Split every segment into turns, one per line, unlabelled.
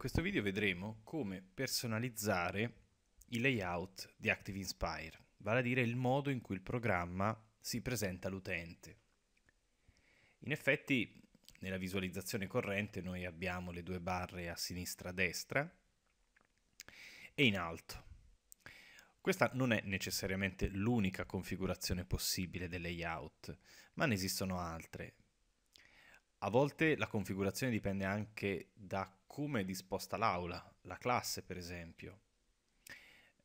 In questo video vedremo come personalizzare i layout di Active Inspire, vale a dire il modo in cui il programma si presenta all'utente. In effetti, nella visualizzazione corrente noi abbiamo le due barre a sinistra e a destra e in alto. Questa non è necessariamente l'unica configurazione possibile del layout, ma ne esistono altre. A volte la configurazione dipende anche da come è disposta l'aula, la classe per esempio.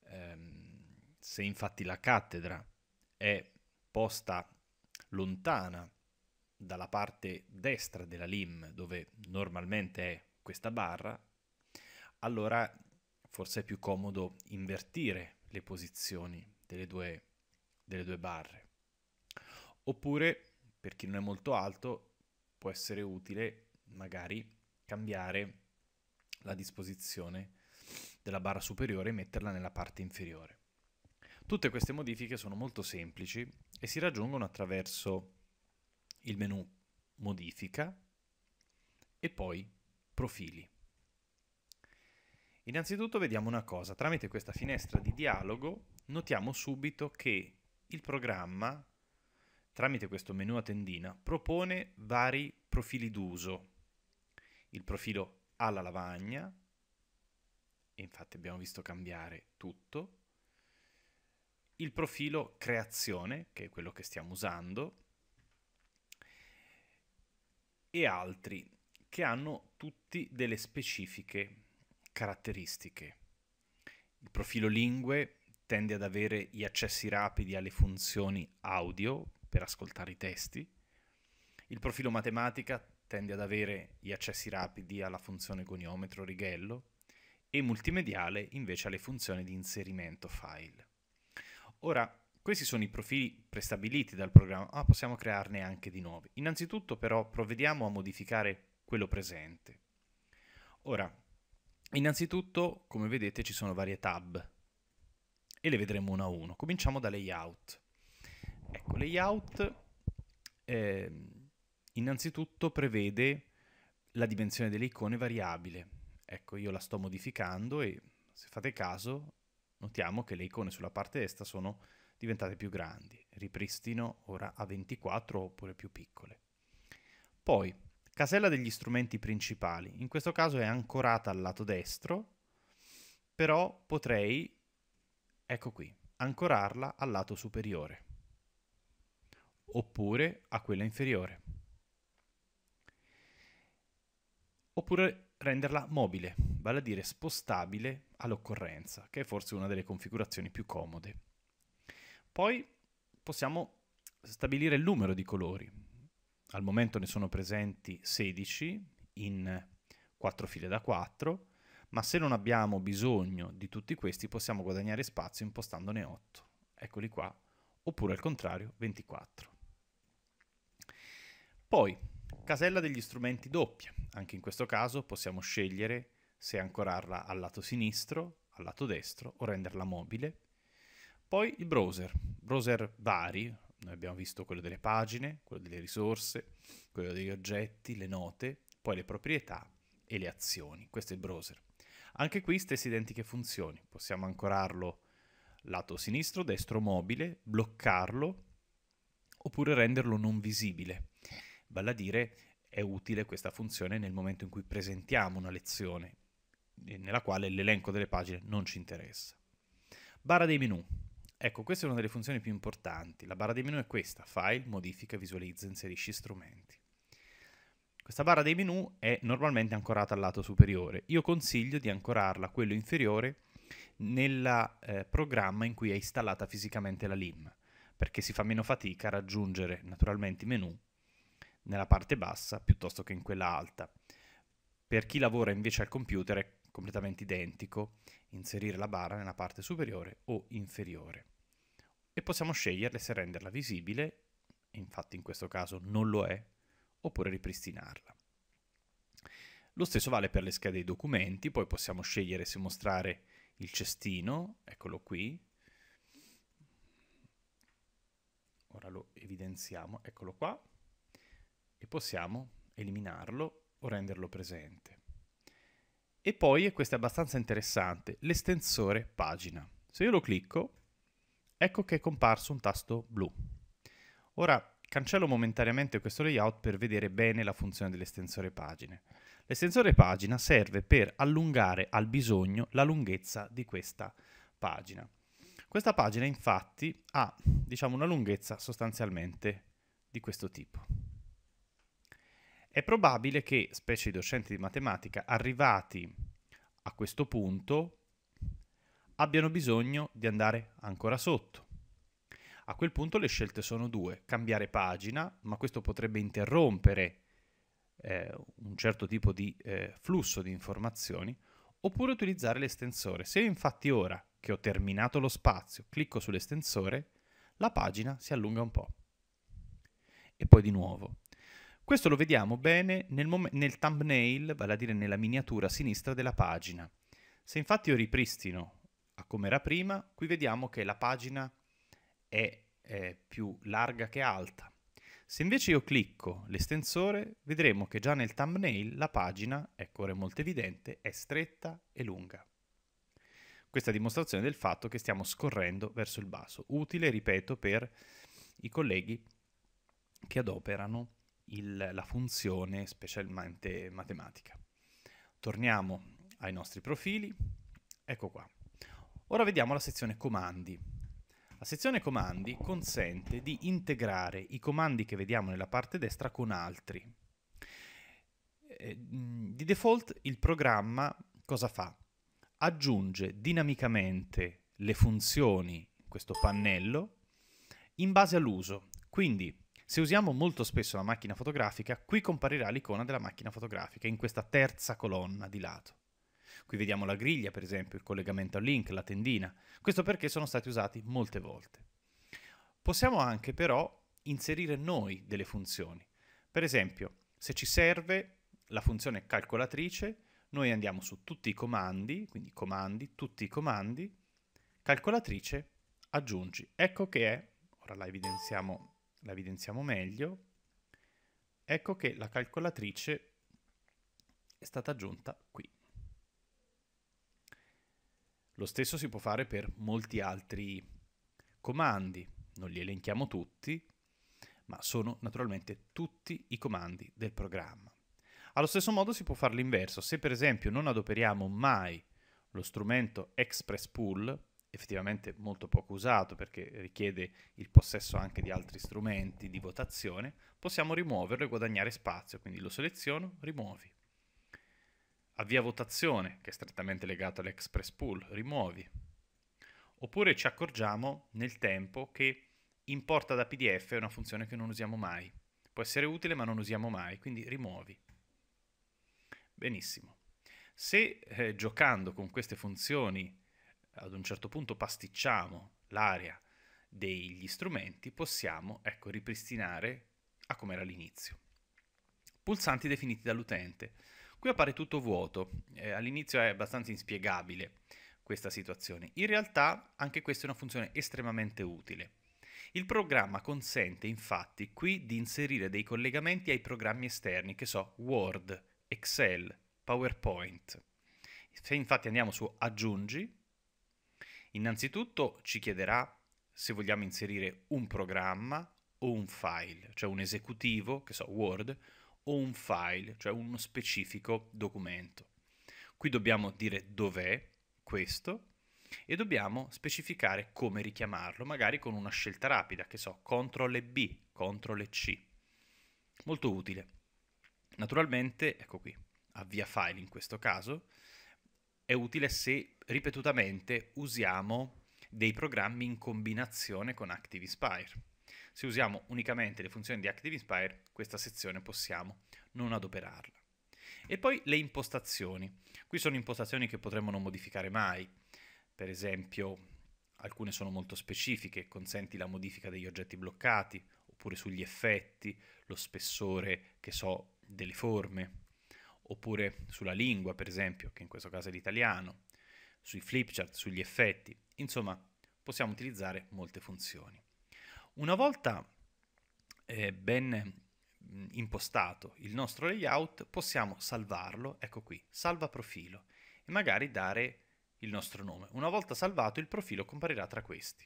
Ehm, se infatti la cattedra è posta lontana dalla parte destra della LIM, dove normalmente è questa barra, allora forse è più comodo invertire le posizioni delle due, delle due barre. Oppure, per chi non è molto alto, può essere utile magari cambiare la disposizione della barra superiore e metterla nella parte inferiore. Tutte queste modifiche sono molto semplici e si raggiungono attraverso il menu modifica e poi profili. Innanzitutto vediamo una cosa, tramite questa finestra di dialogo notiamo subito che il programma tramite questo menu a tendina, propone vari profili d'uso. Il profilo alla lavagna, infatti abbiamo visto cambiare tutto, il profilo creazione, che è quello che stiamo usando, e altri che hanno tutti delle specifiche caratteristiche. Il profilo lingue tende ad avere gli accessi rapidi alle funzioni audio, per ascoltare i testi. Il profilo matematica tende ad avere gli accessi rapidi alla funzione goniometro righello e multimediale invece alle funzioni di inserimento file. Ora, questi sono i profili prestabiliti dal programma, ma possiamo crearne anche di nuovi. Innanzitutto però provvediamo a modificare quello presente. Ora, innanzitutto, come vedete, ci sono varie tab e le vedremo una a uno. Cominciamo da layout. Ecco, layout eh, innanzitutto prevede la dimensione delle icone variabile. Ecco, io la sto modificando e se fate caso notiamo che le icone sulla parte destra sono diventate più grandi. Ripristino ora a 24 oppure più piccole. Poi, casella degli strumenti principali. In questo caso è ancorata al lato destro, però potrei, ecco qui, ancorarla al lato superiore oppure a quella inferiore. Oppure renderla mobile, vale a dire spostabile all'occorrenza, che è forse una delle configurazioni più comode. Poi possiamo stabilire il numero di colori. Al momento ne sono presenti 16 in 4 file da 4, ma se non abbiamo bisogno di tutti questi possiamo guadagnare spazio impostandone 8. Eccoli qua, oppure al contrario 24. Poi, casella degli strumenti doppia. Anche in questo caso possiamo scegliere se ancorarla al lato sinistro, al lato destro o renderla mobile. Poi il browser, browser vari, noi abbiamo visto quello delle pagine, quello delle risorse, quello degli oggetti, le note, poi le proprietà e le azioni. Questo è il browser. Anche qui stesse identiche funzioni. Possiamo ancorarlo lato sinistro, destro mobile, bloccarlo oppure renderlo non visibile. Vale a dire, è utile questa funzione nel momento in cui presentiamo una lezione eh, nella quale l'elenco delle pagine non ci interessa. Barra dei menu. Ecco, questa è una delle funzioni più importanti. La barra dei menu è questa, file, modifica, visualizza, inserisci strumenti. Questa barra dei menu è normalmente ancorata al lato superiore. Io consiglio di ancorarla a quello inferiore nel eh, programma in cui è installata fisicamente la LIM, perché si fa meno fatica a raggiungere naturalmente i menu nella parte bassa piuttosto che in quella alta. Per chi lavora invece al computer è completamente identico inserire la barra nella parte superiore o inferiore. E possiamo sceglierle se renderla visibile, infatti in questo caso non lo è, oppure ripristinarla. Lo stesso vale per le schede dei documenti, poi possiamo scegliere se mostrare il cestino, eccolo qui, ora lo evidenziamo, eccolo qua, e possiamo eliminarlo o renderlo presente. E poi, e questo è abbastanza interessante, l'estensore pagina. Se io lo clicco, ecco che è comparso un tasto blu. Ora cancello momentaneamente questo layout per vedere bene la funzione dell'estensore pagina. L'estensore pagina serve per allungare al bisogno la lunghezza di questa pagina. Questa pagina infatti ha diciamo, una lunghezza sostanzialmente di questo tipo. È probabile che, specie i docenti di matematica, arrivati a questo punto, abbiano bisogno di andare ancora sotto. A quel punto le scelte sono due, cambiare pagina, ma questo potrebbe interrompere eh, un certo tipo di eh, flusso di informazioni, oppure utilizzare l'estensore. Se infatti ora che ho terminato lo spazio clicco sull'estensore, la pagina si allunga un po'. E poi di nuovo. Questo lo vediamo bene nel, mom- nel thumbnail, vale a dire nella miniatura a sinistra della pagina. Se infatti io ripristino a come era prima, qui vediamo che la pagina è, è più larga che alta. Se invece io clicco l'estensore, vedremo che già nel thumbnail la pagina, ecco ora è molto evidente, è stretta e lunga. Questa è dimostrazione del fatto che stiamo scorrendo verso il basso, utile, ripeto, per i colleghi che adoperano il, la funzione specialmente matematica. Torniamo ai nostri profili, ecco qua. Ora vediamo la sezione comandi. La sezione comandi consente di integrare i comandi che vediamo nella parte destra con altri. Eh, mm, di default il programma cosa fa? Aggiunge dinamicamente le funzioni questo pannello in base all'uso. Quindi se usiamo molto spesso la macchina fotografica, qui comparirà l'icona della macchina fotografica in questa terza colonna di lato. Qui vediamo la griglia, per esempio, il collegamento al link, la tendina. Questo perché sono stati usati molte volte. Possiamo anche però inserire noi delle funzioni. Per esempio, se ci serve la funzione calcolatrice, noi andiamo su tutti i comandi, quindi comandi, tutti i comandi, calcolatrice, aggiungi. Ecco che è, ora la evidenziamo la evidenziamo meglio, ecco che la calcolatrice è stata aggiunta qui. Lo stesso si può fare per molti altri comandi, non li elenchiamo tutti, ma sono naturalmente tutti i comandi del programma. Allo stesso modo si può fare l'inverso, se per esempio non adoperiamo mai lo strumento express pull, effettivamente molto poco usato perché richiede il possesso anche di altri strumenti di votazione, possiamo rimuoverlo e guadagnare spazio, quindi lo seleziono, rimuovi. Avvia votazione, che è strettamente legato all'express pool, rimuovi. Oppure ci accorgiamo nel tempo che importa da PDF è una funzione che non usiamo mai. Può essere utile ma non usiamo mai, quindi rimuovi. Benissimo. Se eh, giocando con queste funzioni ad un certo punto pasticciamo l'area degli strumenti, possiamo ecco, ripristinare a come era all'inizio. Pulsanti definiti dall'utente. Qui appare tutto vuoto, eh, all'inizio è abbastanza inspiegabile questa situazione. In realtà anche questa è una funzione estremamente utile. Il programma consente infatti qui di inserire dei collegamenti ai programmi esterni che so Word, Excel, PowerPoint. Se infatti andiamo su aggiungi, Innanzitutto ci chiederà se vogliamo inserire un programma o un file, cioè un esecutivo, che so, Word, o un file, cioè uno specifico documento. Qui dobbiamo dire dov'è questo e dobbiamo specificare come richiamarlo, magari con una scelta rapida, che so, CTRL B, CTRL C. Molto utile. Naturalmente, ecco qui, avvia file in questo caso, è utile se ripetutamente usiamo dei programmi in combinazione con Active Inspire. Se usiamo unicamente le funzioni di Active Inspire, questa sezione possiamo non adoperarla. E poi le impostazioni. Qui sono impostazioni che potremmo non modificare mai. Per esempio, alcune sono molto specifiche, consenti la modifica degli oggetti bloccati, oppure sugli effetti, lo spessore, che so, delle forme oppure sulla lingua, per esempio, che in questo caso è l'italiano, sui flipchart, sugli effetti, insomma, possiamo utilizzare molte funzioni. Una volta eh, ben mm, impostato il nostro layout, possiamo salvarlo, ecco qui, salva profilo, e magari dare il nostro nome. Una volta salvato il profilo comparirà tra questi.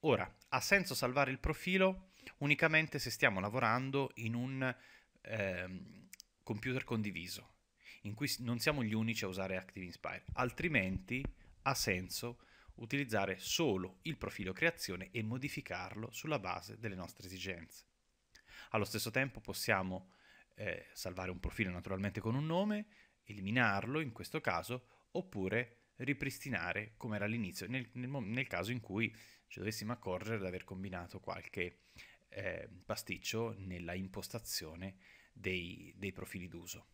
Ora, ha senso salvare il profilo unicamente se stiamo lavorando in un, eh, computer condiviso, in cui non siamo gli unici a usare Active Inspire, altrimenti ha senso utilizzare solo il profilo creazione e modificarlo sulla base delle nostre esigenze. Allo stesso tempo possiamo eh, salvare un profilo naturalmente con un nome, eliminarlo in questo caso, oppure ripristinare come era all'inizio, nel, nel, nel, caso in cui ci dovessimo accorgere di aver combinato qualche eh, pasticcio nella impostazione dei, dei profili d'uso.